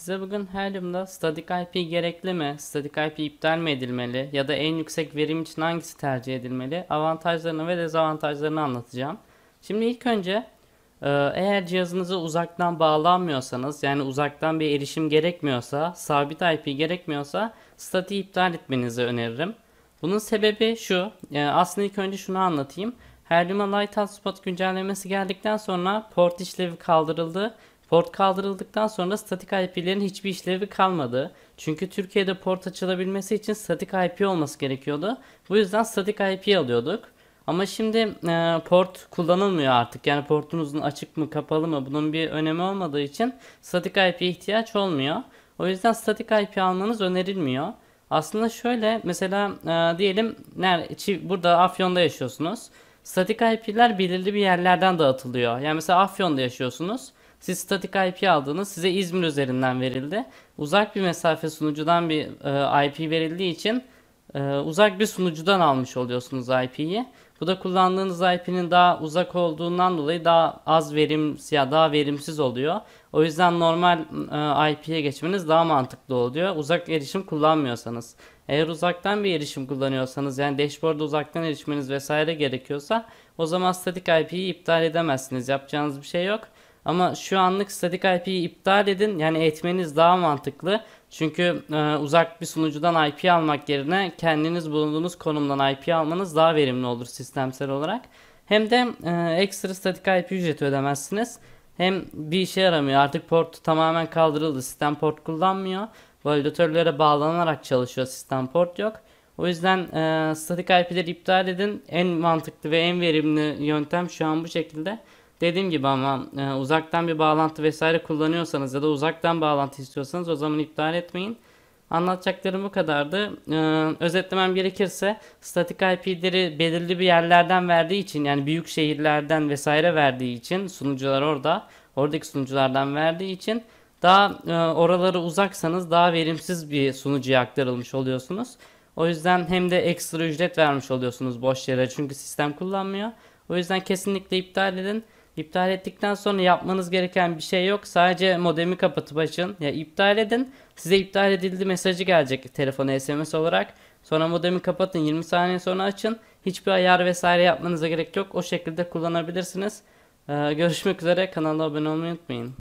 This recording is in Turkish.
Size bugün Helium'da Static IP gerekli mi, Static IP iptal mi edilmeli ya da en yüksek verim için hangisi tercih edilmeli, avantajlarını ve dezavantajlarını anlatacağım. Şimdi ilk önce e, eğer cihazınızı uzaktan bağlanmıyorsanız yani uzaktan bir erişim gerekmiyorsa, sabit IP gerekmiyorsa statiği iptal etmenizi öneririm. Bunun sebebi şu, e, aslında ilk önce şunu anlatayım. Helium'a Lighthouse Spot güncellemesi geldikten sonra port işlevi kaldırıldı Port kaldırıldıktan sonra statik IP'lerin hiçbir işlevi kalmadı. Çünkü Türkiye'de port açılabilmesi için statik IP olması gerekiyordu. Bu yüzden statik IP alıyorduk. Ama şimdi e, port kullanılmıyor artık. Yani portunuzun açık mı kapalı mı bunun bir önemi olmadığı için statik IP'ye ihtiyaç olmuyor. O yüzden statik IP almanız önerilmiyor. Aslında şöyle mesela e, diyelim nerede, burada Afyon'da yaşıyorsunuz. Statik IP'ler belirli bir yerlerden dağıtılıyor. Yani mesela Afyon'da yaşıyorsunuz. Siz statik IP aldınız. Size İzmir üzerinden verildi. Uzak bir mesafe sunucudan bir e, IP verildiği için e, uzak bir sunucudan almış oluyorsunuz IP'yi. Bu da kullandığınız IP'nin daha uzak olduğundan dolayı daha az verim ya daha verimsiz oluyor. O yüzden normal e, IP'ye geçmeniz daha mantıklı oluyor. Uzak erişim kullanmıyorsanız. Eğer uzaktan bir erişim kullanıyorsanız yani dashboard'a uzaktan erişmeniz vesaire gerekiyorsa o zaman statik IP'yi iptal edemezsiniz. Yapacağınız bir şey yok. Ama şu anlık statik IP'yi iptal edin. Yani etmeniz daha mantıklı. Çünkü e, uzak bir sunucudan IP almak yerine kendiniz bulunduğunuz konumdan IP almanız daha verimli olur sistemsel olarak. Hem de e, ekstra statik IP ücreti ödemezsiniz. Hem bir işe yaramıyor. Artık port tamamen kaldırıldı. Sistem port kullanmıyor. Validatörlere bağlanarak çalışıyor. Sistem port yok. O yüzden e, statik IP'leri iptal edin. En mantıklı ve en verimli yöntem şu an bu şekilde. Dediğim gibi ama e, uzaktan bir bağlantı vesaire kullanıyorsanız ya da uzaktan bağlantı istiyorsanız o zaman iptal etmeyin. Anlatacaklarım bu kadardı. Ee, özetlemem gerekirse statik IP'leri belirli bir yerlerden verdiği için yani büyük şehirlerden vesaire verdiği için sunucular orada oradaki sunuculardan verdiği için daha e, oraları uzaksanız daha verimsiz bir sunucuya aktarılmış oluyorsunuz. O yüzden hem de ekstra ücret vermiş oluyorsunuz boş yere çünkü sistem kullanmıyor. O yüzden kesinlikle iptal edin. İptal ettikten sonra yapmanız gereken bir şey yok. Sadece modemi kapatıp açın. Ya iptal edin. Size iptal edildi mesajı gelecek telefona SMS olarak. Sonra modemi kapatın. 20 saniye sonra açın. Hiçbir ayar vesaire yapmanıza gerek yok. O şekilde kullanabilirsiniz. Ee, görüşmek üzere. Kanala abone olmayı unutmayın.